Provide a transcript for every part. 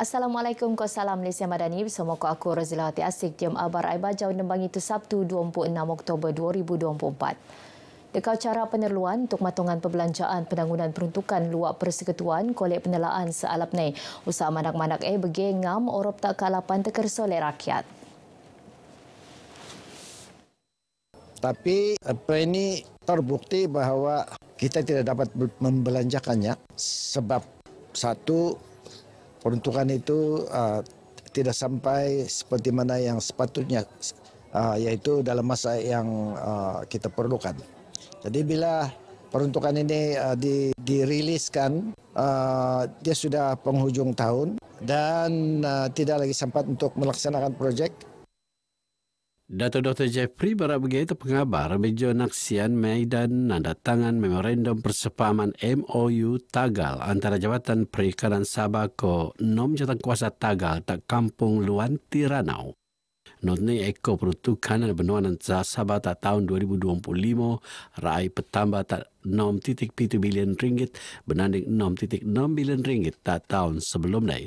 Assalamualaikum kau salam Malaysia Madani bersama kau aku Razila Hati Asik Diam Abar Aibajau Nembang itu Sabtu 26 Oktober 2024. Dekau cara penerluan untuk matungan perbelanjaan pendangunan peruntukan luak persekutuan kolek penelaan sealap nei. Usah manak-manak eh begengam orop tak kalapan teker solek rakyat. Tapi apa ini terbukti bahawa kita tidak dapat membelanjakannya sebab satu peruntukan itu uh, tidak sampai seperti mana yang sepatutnya uh, ah, yaitu dalam masa yang uh, kita perlukan. Jadi bila peruntukan ini uh, di diriliskan uh, dia sudah penghujung tahun dan uh, tidak lagi sempat untuk melaksanakan projek Dato' Dr. Jeffrey Barabge itu pengabar bejo naksian mei dan nanda tangan memorandum persepaman MOU Tagal antara Jabatan Perikanan Sabah ko nom jatuh kuasa Tagal tak kampung Luan Tiranau. Not ini eko peruntukan dan benuan dan Sabah tak tahun 2025 rai petambah tak nom titik pitu bilion ringgit benanding nom titik nom bilion ringgit tak tahun sebelum ni.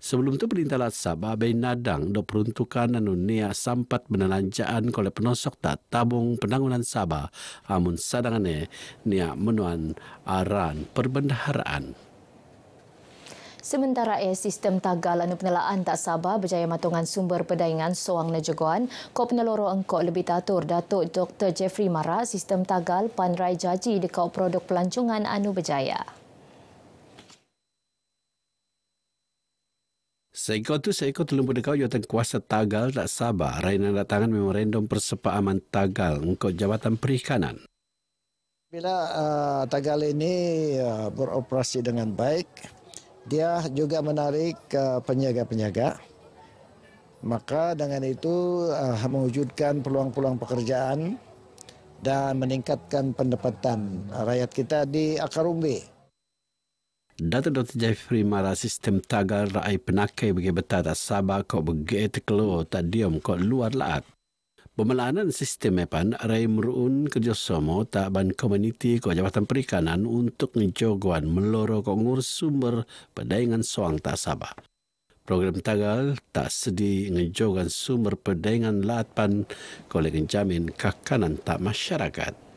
Sebelum itu perintah lasa babai nadang do peruntukan anu nia sampat menelanjaan oleh penosok tak tabung penanggunan Sabah amun sadangannya nia menuan aran perbendaharaan. Sementara eh, sistem tagal anu penelaan tak sabar berjaya matungan sumber pedaingan soang nejegoan, ko peneloro engkau lebih tatur Datuk Dr. Jeffrey Mara sistem tagal panrai jaji dekau produk pelancongan anu berjaya. Seekor tu seekor telumbu kau jawatan kuasa tagal tak sabar. Rainan datangan memorandum persepaaman tagal untuk Jabatan Perikanan. Bila uh, tagal ini uh, beroperasi dengan baik, dia juga menarik uh, penjaga-penjaga. Maka dengan itu uh, mewujudkan peluang-peluang pekerjaan dan meningkatkan pendapatan rakyat kita di Akarumbi. Datuk Dr. Jeffrey Mara sistem tagar rai penakai bagi betat Sabah kau begit keluar tak diam kau luar laat. Pemelanan sistem mepan rai meruun kerjasama tak ban komuniti kau jabatan perikanan untuk ngejogoan meloro kau ngur sumber pedaingan soang tak Sabah. Program tagal tak sedih ngejogoan sumber pedaingan laat pan kau lagi jamin kakanan tak masyarakat.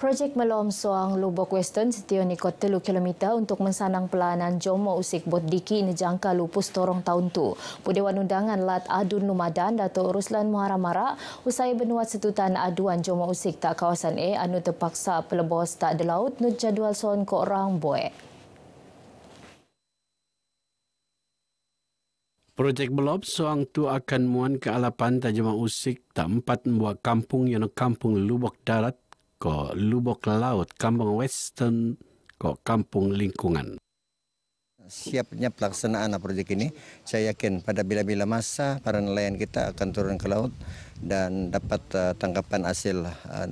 Projek Melom Suang Lubok Western setia ni kota lu kilometer untuk mensanang pelanan Jomo Usik Bot Diki ini jangka lupus torong tahun tu. Pudewan undangan Lat Adun Lumadan Dato' Ruslan Muharam Marak usai benuat setutan aduan Jomo Usik tak kawasan A anu terpaksa pelebos tak de laut nut jadual son ke orang buai. Projek Melob Suang tu akan muan ke ala pantai Jomo Usik tak empat membuat kampung yang kampung Lubok Darat ko Lubok Laut, Kampung Western, ko Kampung Lingkungan. Siapnya pelaksanaan proyek ini, saya yakin pada bila-bila masa para nelayan kita akan turun ke laut dan dapat uh, tangkapan hasil uh,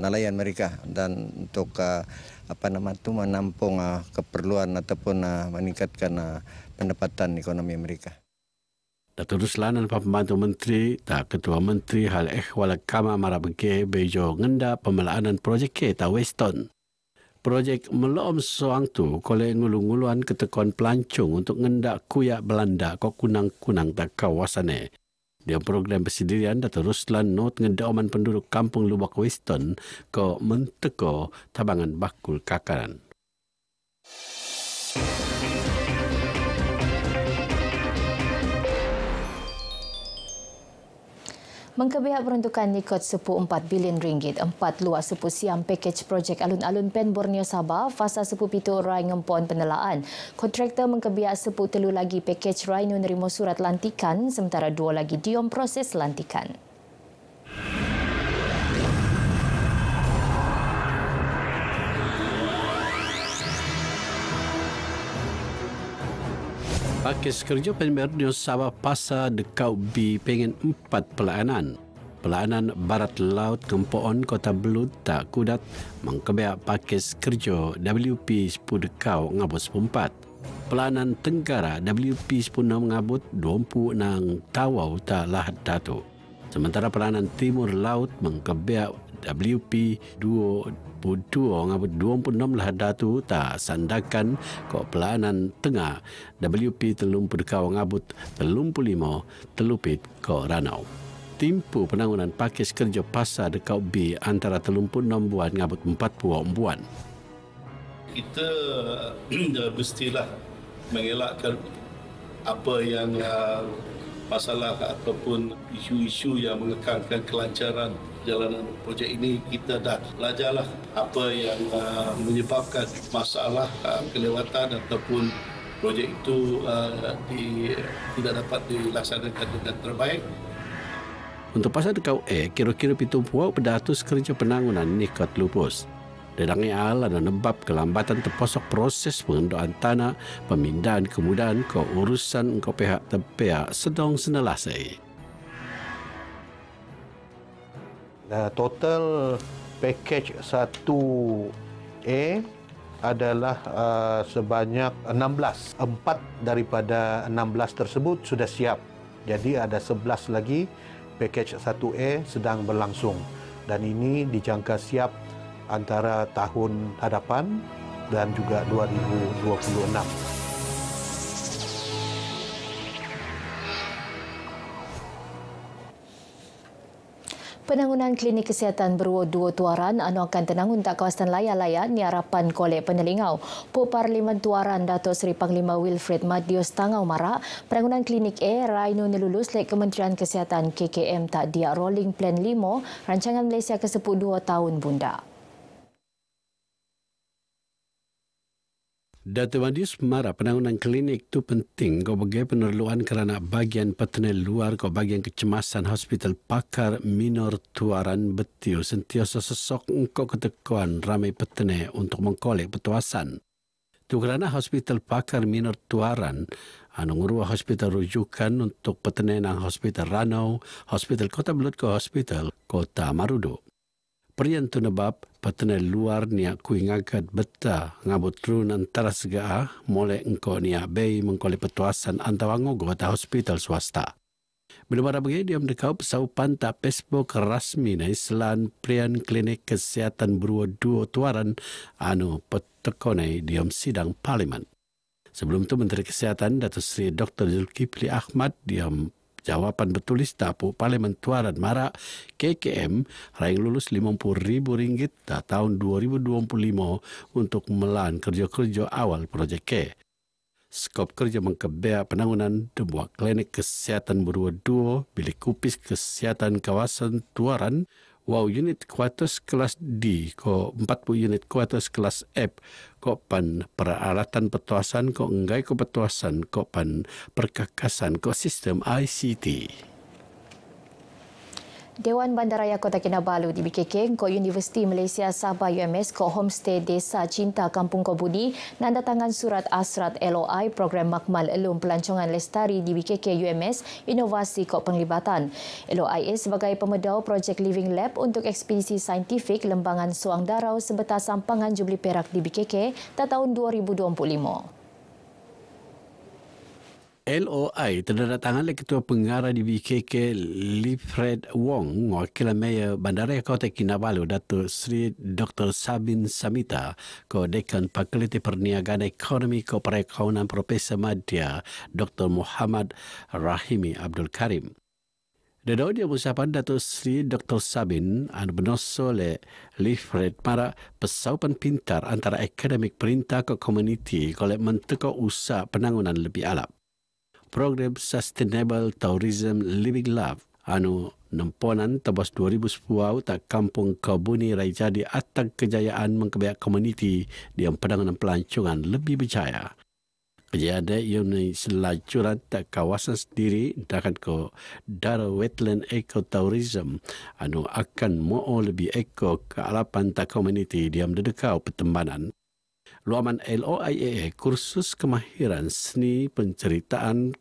nelayan mereka dan untuk uh, apa nama itu menampung uh, keperluan ataupun uh, meningkatkan uh, pendapatan ekonomi mereka. Datuk Ruslan dan pembantu menteri dan ketua menteri hal ehwal kamar marabegeh bejo ngenda pemelaanan projek ke ta Weston. Projek meloom soang tu kole ngulung nguluan ketekuan pelancong untuk ngendak kuyak Belanda ko kunang-kunang tak kawasan ni. Dia program persendirian Datuk Ruslan not ngedoman penduduk kampung Lubak Weston ko menteko tabangan bakul kakaran. mengkebihak peruntukan nikot sepuh 4 bilion ringgit. Empat luas sepuh siam pakej projek alun-alun Pen Borneo Sabah fasa sepuh pitu Rai Ngempon Penelaan. Kontraktor mengkebihak sepuh telu lagi pakej Rai menerima surat lantikan sementara dua lagi diom proses lantikan. Pakis kerja Premier News Sabah Pasa dekau bi pengen empat pelayanan. Pelayanan Barat Laut Kempoon Kota Belut tak kudat mengkebiak pakis kerja WP sepudekau ngabut ngabus pempat. Pelayanan Tenggara WP 10 ngabut 20 nang tawau tak lahat datuk. Sementara peranan timur laut mengkebiak WP dua puluh enam lah datu tak sandakan kok pelanan tengah WP telum perkau ngabut telum pulimo telupit kok ranau timpu penanggunan pakis kerja pasar dekau B antara telum pun enam buan ngabut empat puluh buan kita mestilah mengelakkan apa yang uh, masalah ataupun isu-isu yang mengekangkan kelancaran jalanan projek ini kita dah belajarlah apa yang uh, menyebabkan masalah uh, kelewatan ataupun projek itu uh, tidak dapat dilaksanakan dengan terbaik. Untuk pasal dekau eh, kira-kira pintu puak berdatus kerja penanggunan Nikot Lupus. Lupus. Dedangi hmm. al dan nebab kelambatan terposok proses pengendoan tanah pemindahan kemudahan ke urusan ke pihak tepiak sedang senelasai. Nah, total pakej 1A adalah uh, sebanyak 16. Empat daripada 16 tersebut sudah siap. Jadi ada 11 lagi pakej 1A sedang berlangsung. Dan ini dijangka siap antara tahun hadapan dan juga 2026. Penanggungan Klinik Kesihatan Berua Dua Tuaran anu akan tenangun tak kawasan layar-layar ni harapan kolek penelingau. Puk Parlimen Tuaran Dato' Seri Panglima Wilfred Madius Tangau Marak, penanggungan Klinik A Rainu Nelulus oleh Kementerian Kesihatan KKM tak dia rolling plan limo rancangan Malaysia ke dua tahun bundak. Dr. Wadius marah penanganan klinik itu penting kau bagi penerluan kerana bagian petenel luar kau bagian kecemasan hospital pakar minor tuaran betiu sentiasa sesok kau ketekuan ramai petenel untuk mengkolek petuasan. Itu kerana hospital pakar minor tuaran anu ngurua hospital rujukan untuk petenel nang hospital Ranau, hospital Kota Belut ke hospital Kota Marudu. Perian tu nebab petena luar ni aku ingat beta ngabut turun antara segaa mole engkau ni abai mengkoli petuasan antara ngogo ta hospital swasta. Bila barang pergi, dia mendekau pesawat pantai Facebook rasmi na selan perian Klinik kesihatan Berua Dua Tuaran anu petekonai diom sidang parlimen. Sebelum itu, Menteri kesihatan Datuk Seri Dr. Zulkifli Ahmad diam jawapan betul istapu mentuaran mara KKM raing lulus lima puluh ribu ringgit da tahun dua dua ribu puluh lima untuk melan kerja-kerja awal projek K Skop kerja mengkebea penanggunan dua klinik kesihatan berdua-dua bilik kupis kesihatan kawasan tuaran wow unit kuartas kelas D ko 40 unit kuartas kelas F ko pan peralatan petuasan ko enggai ko petuasan ko pan perkakasan ko sistem ICT Dewan Bandaraya Kota Kinabalu di BKK, Ko Universiti Malaysia Sabah UMS Ko Homestay Desa Cinta Kampung Kobudi nanda tangan surat asrat LOI Program Makmal Elum Pelancongan Lestari di BKK UMS Inovasi Ko Penglibatan. LOI sebagai pemedau projek Living Lab untuk ekspedisi saintifik Lembangan Suang Darau sebetas Sampangan Jubli Perak di BKK pada tahun 2025. LOI tandatangan oleh Ketua Pengarah di BKK Lifred Wong, Wakil Mayor Bandaraya Kota Kinabalu, Datuk Sri Dr. Sabin Samita, ko Dekan Fakulti Perniagaan Ekonomi ko Perekaunan Profesor Madya, Dr. Muhammad Rahimi Abdul Karim. Dan audio pengucapan Datuk Sri Dr. Sabin dan benosso le Lifred para pesawapan pintar antara akademik perintah ke komuniti kalau mentega usah penanggunan lebih alap program Sustainable Tourism Living Love anu nemponan tebas 2010 tak kampung kabuni rai jadi atak kejayaan mengkebaya komuniti di yang pelancongan lebih berjaya. Kejayaan dia ini selajuran tak kawasan sendiri dahkan ko dar wetland tourism anu akan mo'o lebih eco ke alapan tak komuniti diam yang dedekau pertemanan. Luaman LOIE kursus kemahiran seni penceritaan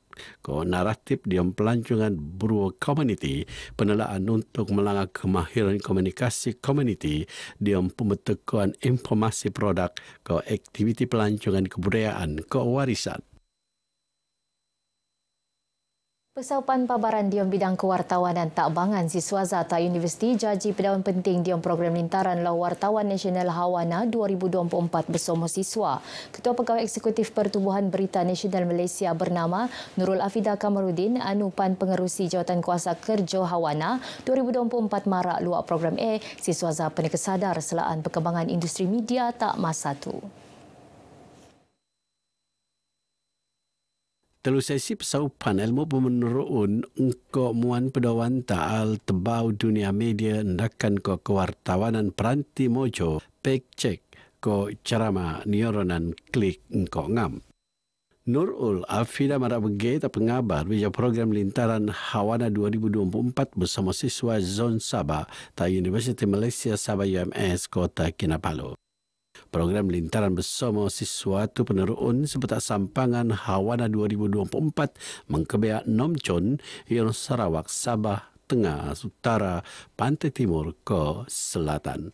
ko naratif di pelancongan Brew Community penelaan untuk melanga kemahiran komunikasi community di pemetekuan informasi produk ko aktiviti pelancongan kebudayaan ko warisan. Pesawapan pabaran di Bidang Kewartawan dan Takbangan Siswa Zata Universiti jaji pedawan penting di Program Lintaran Law Wartawan Nasional Hawana 2024 bersama siswa. Ketua Pegawai Eksekutif Pertubuhan Berita Nasional Malaysia bernama Nurul Afida Kamarudin Anupan Pengerusi Jawatan Kuasa Kerja Hawana 2024 Marak Luar Program A Siswa Zata Penikah Sadar Selaan Perkembangan Industri Media Tak Masa Tu. Telu sesi pesaupan ilmu pemenuruun engko muan pedawan taal tebau dunia media ndakan ko kewartawanan peranti mojo pek cek ko cerama nioronan klik engko ngam. Nurul Afida Marabege ta pengabar bija program lintaran Hawana 2024 bersama siswa Zon Sabah ta Universiti Malaysia Sabah UMS Kota Kinabalu program lintaran bersama siswa tu penerun seputar sampangan Hawana 2024 mengkebiak nomcon yang Sarawak Sabah Tengah Utara Pantai Timur ke Selatan.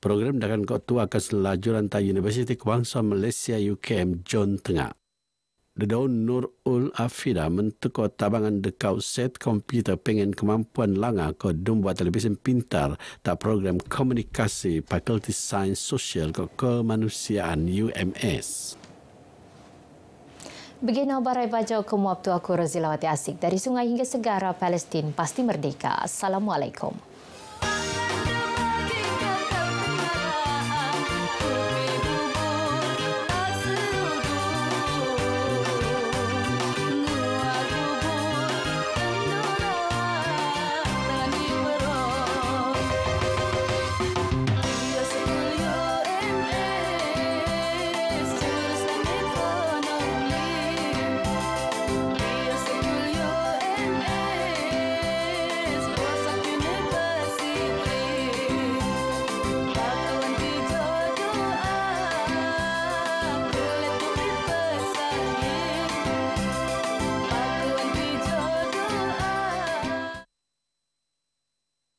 Program dengan Ketua Keselajuran Tai universiti Kuangsa Malaysia UKM John Tengah. Dedaun Nur Ul Afida menteko tabangan dekau set komputer pengen kemampuan langa ke dumba televisyen pintar ta program komunikasi Fakulti Sains Sosial ke Kemanusiaan UMS. Begini barai bajau ke waktu aku Rozilawati Asik dari sungai hingga segara Palestin pasti merdeka. Assalamualaikum.